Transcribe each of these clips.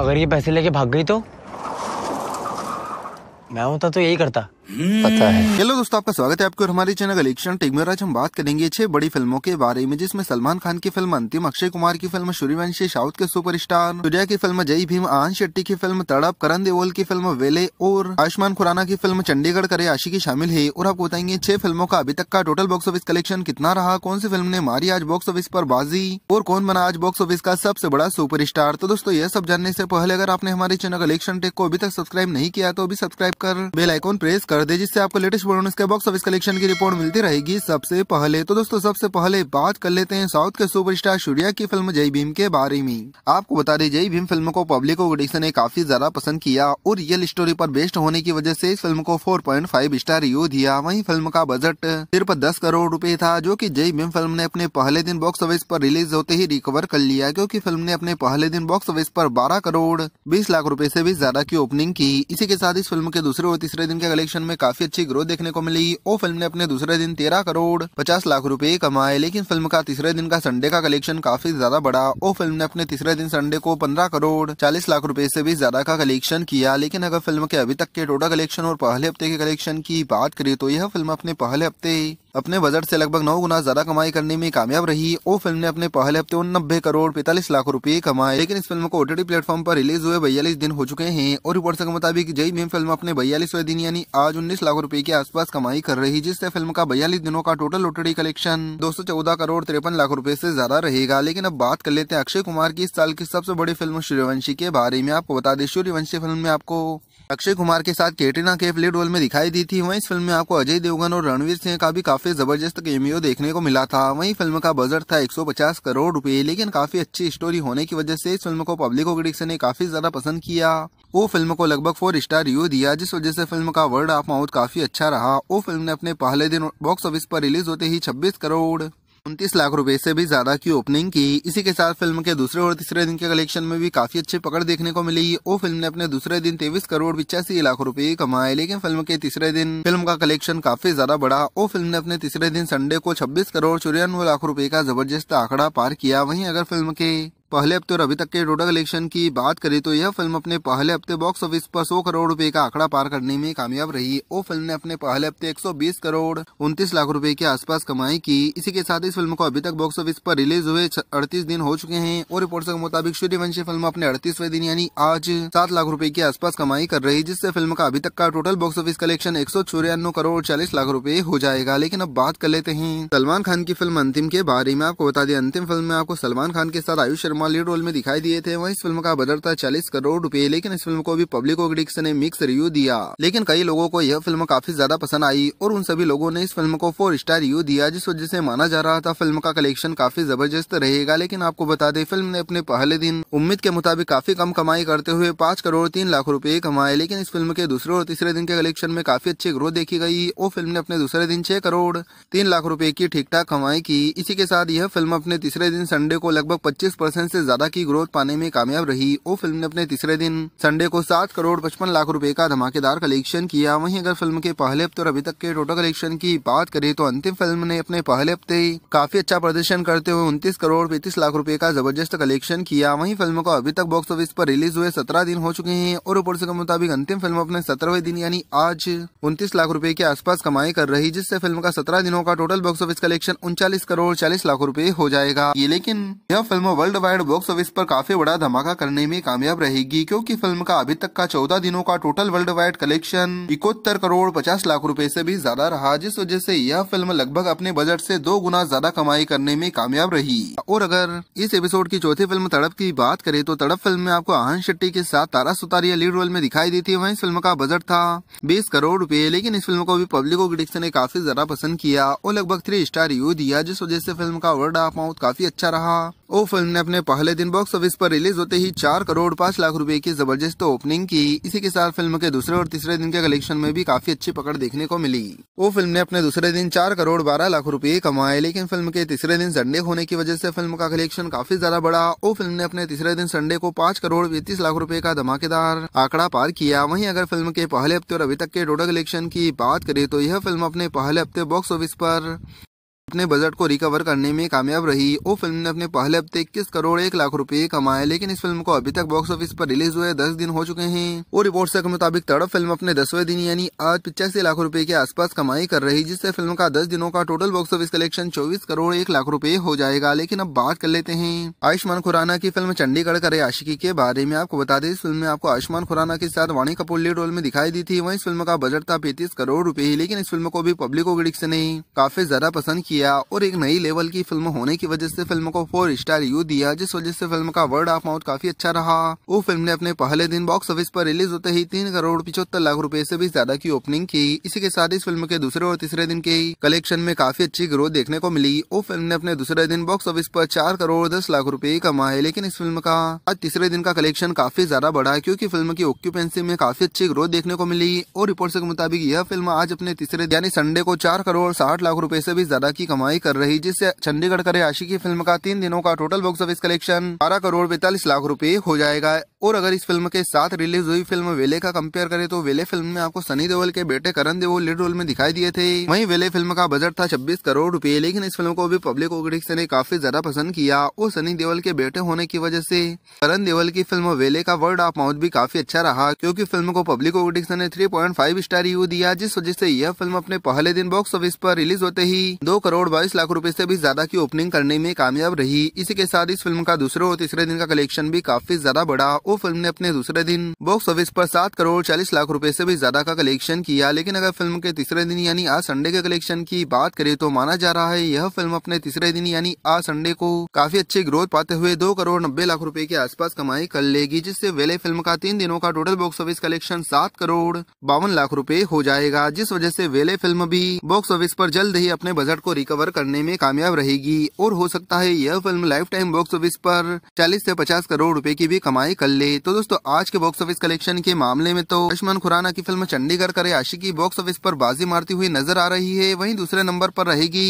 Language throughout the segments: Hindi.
अगर ये पैसे लेके भाग गई तो मैं होता तो यही करता पता है हम्म। हेलो दोस्तों आपका स्वागत है आपके और हमारे चैनल कलेक्शन टेक में आज हम बात करेंगे छह बड़ी फिल्मों के बारे में जिसमें सलमान खान की फिल्म अंतिम अक्षय कुमार की फिल्म सूर्यवंशी साउथ के सुपरस्टार सूर्या की फिल्म जय भीम आन शेट्टी की फिल्म तड़प करण देवल की फिल्म वेले और आयुष्मान खुराना की फिल्म चंडीगढ़ करे आशिकी शामिल है और आपको बताएंगे छह फिल्मों का अभी तक का टोटल बॉक्स ऑफिस कलेक्शन कितना रहा कौन सी फिल्म ने मारी आज बॉक्स ऑफिस आरोप बाजी और कौन बना आज बॉक्स ऑफिस का सबसे बड़ा सुपर तो दोस्तों यह सब जानने से पहले अगर आपने हमारे चैनल कलेक्शन टेक को अभी तक सब्सक्राइब नहीं किया तो अभी सब्सक्राइब कर बेलाइकॉन प्रेस कर कर दे जिससे आपको लेटेस्ट बोर्ड के बॉक्स ऑफिस कलेक्शन की रिपोर्ट मिलती रहेगी सबसे पहले तो दोस्तों सबसे पहले बात कर लेते हैं साउथ के सुपरस्टार सूर्या की फिल्म जय भीम के बारे में आपको बता दें जय भीम फिल्म को पब्लिक ऑडिशन ने काफी ज्यादा पसंद किया और रियल स्टोरी पर बेस्ड होने की वजह से इस फिल्म को 4.5 स्टार रिव्यू दिया वहीं फिल्म का बजट सिर्फ 10 करोड़ रुपए था जो कि जय भीम फिल्म ने अपने पहले दिन बॉक्स ऑफिस पर रिलीज होते ही रिकवर कर लिया क्योंकि फिल्म ने अपने पहले दिन बॉक्स ऑफिस पर 12 करोड़ 20 लाख रुपए से भी ज्यादा की ओपनिंग की इसी के साथ इस फिल्म के दूसरे और तीसरे दिन के कलेक्शन में काफी अच्छी ग्रोथ देखने को मिली वो फिल्म ने अपने दूसरे दिन तेरह करोड़ पचास लाख रूपए कमाए लेकिन फिल्म का तीसरे दिन का संडे का कलेक्शन काफी ज्यादा बढ़ा वो फिल्म ने अपने तीसरे दिन संडे को पंद्रह करोड़ चालीस लाख रूपए ऐसी भी ज्यादा का कलेक्शन किया लेकिन अगर फिल्म के अभी तक के टोटल कलेक्शन और पहले हफ्ते के कलेक्शन की बात करे तो यह फिल्म अपने पहले हफ्ते अपने बजट से लगभग नौ गुना ज्यादा कमाई करने में कामयाब रही वो फिल्म ने अपने पहले हफ्ते नब्बे करोड़ पैंतालीस लाख रूपये कमाए लेकिन इस फिल्म को ओटीटी प्लेटफॉर्म पर रिलीज हुए बयालीस दिन हो चुके हैं और रिपोर्ट के मुताबिक जय भीम फिल्म अपने बयालीसवें दिन यानी आज उन्नीस लाख रूपए के आसपास कमाई कर रही जिससे फिल्म का बयालीस दिनों का टोटल ओटीटी कलेक्शन दो करोड़ तिरपन लाख रूपए ऐसी ज्यादा रहेगा लेकिन अब बात कर लेते हैं अक्षय कुमार की इस साल की सबसे बड़ी फिल्म सूर्यवंशी के बारे में आपको बता दें सूर्यवंशी फिल्म में आपको अक्षय कुमार के साथ कैटरीना कैफ लीड रोल में दिखाई दी थी वहीं इस फिल्म में आपको अजय देवगन और रणवीर सिंह का भी काफी जबरदस्त केमियो देखने को मिला था वहीं फिल्म का बजट था 150 करोड़ रुपए लेकिन काफी अच्छी स्टोरी होने की वजह से इस फिल्म को पब्लिक क्रिटिक्स ने काफी ज्यादा पसंद किया वो फिल्म को लगभग फोर स्टार रिव्यू दिया जिस वजह से फिल्म का वर्ड ऑफ माउथ काफी अच्छा रहा वो फिल्म ने अपने पहले दिन बॉक्स ऑफिस पर रिलीज होते ही छब्बीस करोड़ उनतीस लाख रुपए से भी ज्यादा की ओपनिंग की इसी के साथ फिल्म के दूसरे और तीसरे दिन के कलेक्शन में भी काफी अच्छी पकड़ देखने को मिली वो फिल्म ने अपने दूसरे दिन तेईस करोड़ पिचासी लाख रुपए कमाए लेकिन फिल्म के तीसरे दिन फिल्म का कलेक्शन काफी ज्यादा बढ़ा वो फिल्म ने अपने तीसरे दिन संडे को छब्बीस करोड़ चौरानवे लाख रूपये का जबरदस्त आंकड़ा पार किया वही अगर फिल्म के पहले हफ्ते और अभी तक के टोटल कलेक्शन की बात करें तो यह फिल्म अपने पहले हफ्ते बॉक्स ऑफिस पर 100 करोड़ रुपए का आंकड़ा पार करने में कामयाब रही वो फिल्म ने अपने पहले हफ्ते 120 करोड़ उनतीस लाख रुपए के आसपास कमाई की इसी के साथ इस फिल्म को अभी तक बॉक्स ऑफिस पर रिलीज हुए अड़तीस दिन हो चुके हैं और रिपोर्ट के मुताबिक सूर्यवंशी फिल्म अपने अड़तीसवें दिन यानी आज सात लाख रूपये के आसपास कमाई कर रही जिससे फिल्म का अभी तक का टोटल बॉक्स ऑफिस कलेक्शन एक करोड़ चालीस लाख रूपए हो जाएगा लेकिन अब बात कर लेते हैं सलमान खान की फिल्म अंतिम के बारे में आपको बता दें अंतिम फिल्म में आपको सलमान खान के साथ आयुष शर्मा लीड रोल में दिखाई दिए थे वहीं इस फिल्म का बजट था चालीस करोड़ रूपए लेकिन इस फिल्म को भी पब्लिक और क्रिटिक्स ने मिक्स रिव्यू दिया लेकिन कई लोगों को यह फिल्म काफी ज्यादा पसंद आई और उन सभी लोगों ने इस फिल्म को फोर स्टार रिव्यू दिया जिस वजह से माना जा रहा था फिल्म का कलेक्शन काफी जबरदस्त रहेगा लेकिन आपको बता दें फिल्म ने अपने पहले दिन उम्मीद के मुताबिक काफी कम कमाई करते हुए पाँच करोड़ तीन लाख रूपए कमाए लेकिन इस फिल्म के दूसरे और तीसरे दिन के कलेक्शन में काफी अच्छी ग्रोथ देखी गई और फिल्म ने अपने दूसरे दिन छह करोड़ तीन लाख रूपए की ठीक ठाक कमाई की इसी के साथ यह फिल्म अपने तीसरे दिन संडे को लगभग पच्चीस परसेंट मिलियन से ज्यादा की ग्रोथ पाने में कामयाब रही वो फिल्म ने अपने तीसरे दिन संडे को सात करोड़ पचपन लाख रूपए का धमाकेदार कलेक्शन किया वहीं अगर फिल्म के पहले हफ्ते और अभी तक के टोटल कलेक्शन की बात करें तो अंतिम फिल्म ने अपने पहले हफ्ते काफी अच्छा प्रदर्शन करते हुए उनतीस करोड़ पैंतीस लाख रूपए का जबरदस्त कलेक्शन किया वही फिल्म को अभी तक बॉक्स ऑफिस आरोप रिलीज हुए सत्रह दिन हो चुके हैं और रिपोर्ट के मुताबिक अंतिम फिल्म अपने सत्रहवें दिन यानी आज उनतीस लाख रूपए के आसपास कमाई कर रही जिससे फिल्म का सत्रह दिनों का टोटल बॉक्स ऑफिस कलेक्शन उनचालीस करोड़ चालीस लाख रूपए हो जाएगा ये लेकिन यह फिल्म वर्ल्ड वाइड नारायण बॉक्स ऑफिस पर काफी बड़ा धमाका करने में कामयाब रहेगी क्योंकि फिल्म का अभी तक का चौदह दिनों का टोटल वर्ल्ड वाइड कलेक्शन इकहत्तर करोड़ पचास लाख रूपए से भी ज्यादा रहा जिस वजह से यह फिल्म लगभग अपने बजट से दो गुना ज्यादा कमाई करने में कामयाब रही और अगर इस एपिसोड की चौथी फिल्म तड़प की बात करे तो तड़प फिल्म में आपको आहन शेट्टी के साथ तारा सुतारिया लीड रोल में दिखाई दी थी वही फिल्म का बजट था बीस करोड़ रूपए लेकिन इस फिल्म को भी पब्लिक और क्रिटिक्स ने काफी ज्यादा पसंद किया और लगभग थ्री स्टार रिव्यू दिया जिस वजह से फिल्म का वर्ड ऑफ माउथ काफी अच्छा रहा ओ फिल्म ने अपने पहले दिन बॉक्स ऑफिस पर रिलीज होते ही चार करोड़ पाँच लाख रुपए की जबरदस्त ओपनिंग की इसी के साथ फिल्म के दूसरे और तीसरे दिन के कलेक्शन में भी काफी अच्छी पकड़ देखने को मिली ओ फिल्म ने अपने दूसरे दिन चार करोड़ बारह लाख रुपए कमाए लेकिन फिल्म के तीसरे दिन संडे होने की वजह से फिल्म का कलेक्शन काफी ज्यादा बढ़ा ओ फिल्म ने अपने तीसरे दिन संडे को पाँच करोड़ पैंतीस लाख रूपए का धमाकेदार आंकड़ा पार किया वही अगर फिल्म के पहले हफ्ते और अभी तक के टोटल कलेक्शन की बात करे तो यह फिल्म अपने पहले हफ्ते बॉक्स ऑफिस आरोप अपने बजट को रिकवर करने में कामयाब रही वो फिल्म ने अपने पहले हफ्ते इक्कीस करोड़ एक लाख रुपए कमाए लेकिन इस फिल्म को अभी तक बॉक्स ऑफिस पर रिलीज हुए दस दिन हो चुके हैं और रिपोर्ट के मुताबिक तड़प फिल्म अपने दसवें दिन यानी आज पिचासी लाख रुपए के आसपास कमाई कर रही जिससे फिल्म का दस दिनों का टोटल बॉक्स ऑफिस कलेक्शन चौबीस करोड़ एक लाख रूपए हो जाएगा लेकिन अब बात कर लेते हैं आयुष्मान खुराना की फिल्म चंडीगढ़ करे आशिकी के बारे में आपको बता दें इस फिल्म में आपको आयुष्मान खुराना के साथ वाणी कपूर लीड रोल में दिखाई दी थी वही इस फिल्म का बजट था पैंतीस करोड़ रूपए लेकिन इस फिल्म को भी पब्लिक को क्रिटिक्स ने काफी ज्यादा पसंद किया किया और एक नई लेवल की फिल्म होने की वजह से फिल्म को फोर स्टार यू दिया जिस वजह से फिल्म का वर्ड ऑफ माउथ काफी अच्छा रहा वो फिल्म ने अपने पहले दिन बॉक्स ऑफिस पर रिलीज होते ही तीन करोड़ पिछहत्तर लाख रूपए ऐसी भी ज्यादा की ओपनिंग की इसी के साथ इस फिल्म के दूसरे और तीसरे दिन के कलेक्शन में काफी अच्छी ग्रोथ देखने को मिली वो फिल्म ने अपने दूसरे दिन बॉक्स ऑफिस आरोप चार करोड़ दस लाख रूपए कमाए लेकिन इस फिल्म का आज तीसरे दिन का कलेक्शन काफी ज्यादा बढ़ा क्यूँकी फिल्म की ऑक्यूपेंसी में काफी अच्छी ग्रोथ देखने को मिली और रिपोर्ट के मुताबिक यह फिल्म आज अपने तीसरे यानी संडे को चार करोड़ साठ लाख रूपए ऐसी भी ज्यादा की की कमाई कर रही जिससे चंडीगढ़ करे आशी की फिल्म का तीन दिनों का टोटल बॉक्स ऑफिस कलेक्शन बारह करोड़ पैतालीस लाख रूपए हो जाएगा और अगर इस फिल्म के साथ रिलीज हुई फिल्म वेले का कंपेयर करें तो वेले फिल्म में आपको सनी देओल के बेटे करण देओल लीड रोल में दिखाई दिए थे वहीं वेले फिल्म का बजट था छब्बीस करोड़ रूपए लेकिन इस फिल्म को भी पब्लिक क्रिटिक्स ने काफी ज्यादा पसंद किया और सनी देओल के बेटे होने की वजह से करण देओल की फिल्म वेले का वर्ड ऑफ माउथ भी काफी अच्छा रहा क्यूँकी फिल्म को पब्लिक क्रिटिक्स ने थ्री स्टार रिव्यू दिया जिस वजह से यह फिल्म अपने पहले दिन बॉक्स ऑफिस पर रिलीज होते ही दो करोड़ बाईस लाख रूपए से भी ज्यादा की ओपनिंग करने में कामयाब रही इसी के साथ इस फिल्म का दूसरे और तीसरे दिन का कलेक्शन भी काफी ज्यादा बढ़ा वो फिल्म ने अपने दूसरे दिन बॉक्स ऑफिस पर सात करोड़ चालीस लाख रुपए से भी ज्यादा का कलेक्शन किया लेकिन अगर फिल्म के तीसरे दिन यानी आज संडे के कलेक्शन की बात करे तो माना जा रहा है यह फिल्म अपने तीसरे दिन यानी आज संडे को काफी अच्छी ग्रोथ पाते हुए दो करोड़ नब्बे लाख रूपए के आसपास कमाई कर लेगी जिससे वेले फिल्म का तीन दिनों का टोटल बॉक्स ऑफिस कलेक्शन सात करोड़ बावन लाख रूपए हो जाएगा जिस वजह से वेले फिल्म भी बॉक्स ऑफिस पर जल्द ही अपने बजट को रिकवर करने में कामयाब रहेगी और हो सकता है यह film life time box office पर चालीस ऐसी पचास करोड़ रूपए की भी कमाई कर ले तो दोस्तों आज के बॉक्स ऑफिस कलेक्शन के मामले में तो आयुष्मान खुराना की फिल्म चंडीगढ़ करे आशिकी बॉक्स ऑफिस पर बाजी मारती हुई नजर आ रही है वहीं दूसरे नंबर पर रहेगी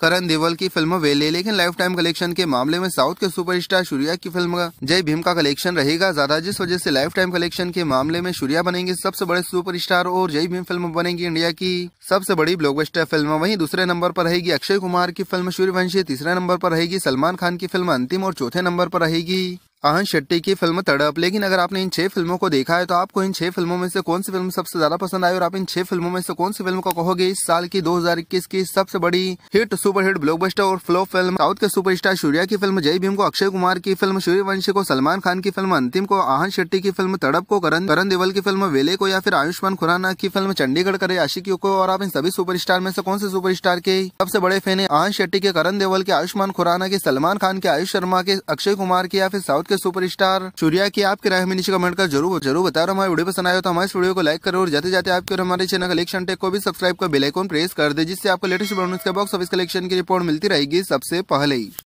करण देवल की फिल्म वेले लेकिन लाइफ टाइम कलेक्शन के मामले में साउथ के सुपरस्टार सूर्या की फिल्म जय भीम का कलेक्शन रहेगा ज्यादा जिस वजह से लाइफ टाइम कलेक्शन के मामले में सूर्या बनेंगे सबसे बड़े सुपरस्टार और जय भीम फिल्म बनेगी इंडिया की सबसे बड़ी ब्लॉकबस्टर फिल्म वहीं दूसरे नंबर पर रहेगी अक्षय कुमार की फिल्म सूर्यवंशी तीसरे नंबर पर रहेगी सलमान खान की फिल्म अंतिम और चौथे नंबर पर रहेगी अहन शेट्टी की फिल्म तड़प लेकिन अगर आपने इन छह फिल्मों को देखा है तो आपको इन छह फिल्मों में से कौन सी फिल्म सबसे ज्यादा पसंद आई और आप इन छह फिल्मों में से कौन सी फिल्म को कहोगे इस साल की 2021 की सबसे बड़ी हिट सुपरहिट ब्लॉकबस्टर और फ्लो फिल्म साउथ के सुपरस्टार सूर्या की फिल्म जय भीम को अक्षय कुमार की फिल्म सूर्यवंशी को सलमान खान की फिल्म अंतिम को आहन शेट्टी की फिल्म तड़प को करण करण देवल की फिल्म वेले को या फिर आयुष्मान खुराना की फिल्म चंडीगढ़ करे आशिकियों को और आप इन सभी सुपर में से कौन से सुपर के सबसे बड़े फैन है आहन शेट्टी के करण देवल के आयुष्मान खुराना के सलमान खान के आयुष शर्मा के अक्षय कुमार के या फिर साउथ के सुपरस्टार सूर्या की आपके राय में नीचे कमेंट कर जरूर जरूर बता रहा हमारे वीडियो पसंद आया तो हमारे इस वीडियो को लाइक करो और जाते जाते आपके और हमारे चैनल कलेक्शन टेक को भी सब्सक्राइब कर बेलाइकॉन प्रेस कर दे जिससे आपको लेटेस्ट बॉक्स ऑफिस कलेक्शन की रिपोर्ट मिलती रहेगी सबसे पहले ही